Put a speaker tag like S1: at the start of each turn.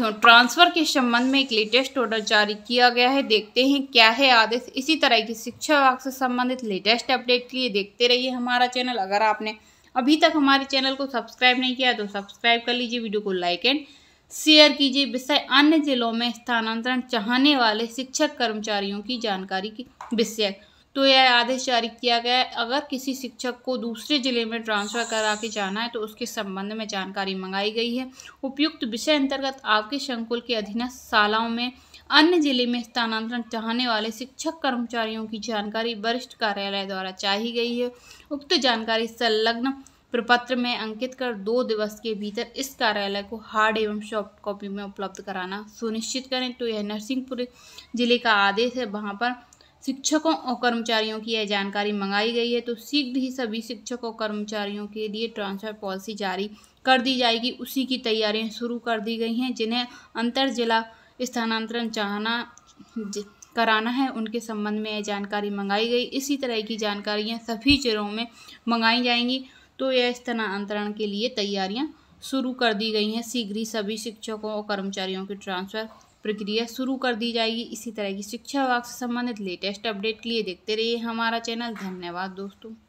S1: तो ट्रांसफ़र के संबंध में एक लेटेस्ट ऑर्डर जारी किया गया है देखते हैं क्या है आदेश इसी तरह की शिक्षा विभाग से संबंधित लेटेस्ट अपडेट के लिए देखते रहिए हमारा चैनल अगर आपने अभी तक हमारे चैनल को सब्सक्राइब नहीं किया तो सब्सक्राइब कर लीजिए वीडियो को लाइक एंड शेयर कीजिए विषय अन्य जिलों में स्थानांतरण चाहने वाले शिक्षक कर्मचारियों की जानकारी की विषय तो यह आदेश जारी किया गया है अगर किसी शिक्षक को दूसरे जिले में ट्रांसफ़र करा के जाना है तो उसके संबंध में जानकारी मंगाई गई है उपयुक्त विषय अंतर्गत आपके संकुल के अधीन शालाओं में अन्य जिले में स्थानांतरण चाहने वाले शिक्षक कर्मचारियों की जानकारी वरिष्ठ कार्यालय द्वारा चाही गई है उक्त जानकारी संलग्न प्रपत्र में अंकित कर दो दिवस के भीतर इस कार्यालय को हार्ड एवं सॉफ्ट कॉपी में उपलब्ध कराना सुनिश्चित करें तो यह नरसिंहपुर जिले का आदेश है वहाँ पर शिक्षकों और कर्मचारियों की यह जानकारी मंगाई गई है तो शीघ्र ही सभी शिक्षकों और कर्मचारियों के लिए ट्रांसफ़र पॉलिसी जारी कर दी जाएगी उसी की तैयारियां शुरू कर दी गई हैं जिन्हें अंतर जिला स्थानांतरण चाहना कराना है उनके संबंध में यह जानकारी मंगाई गई इसी तरह की जानकारियाँ सभी जिलों में मंगाई जाएंगी तो यह स्थानांतरण के लिए तैयारियाँ शुरू कर दी गई हैं शीघ्र ही सभी शिक्षकों और कर्मचारियों के ट्रांसफ़र प्रक्रिया शुरू कर दी जाएगी इसी तरह की शिक्षा विभाग से संबंधित लेटेस्ट अपडेट के लिए देखते रहिए हमारा चैनल धन्यवाद दोस्तों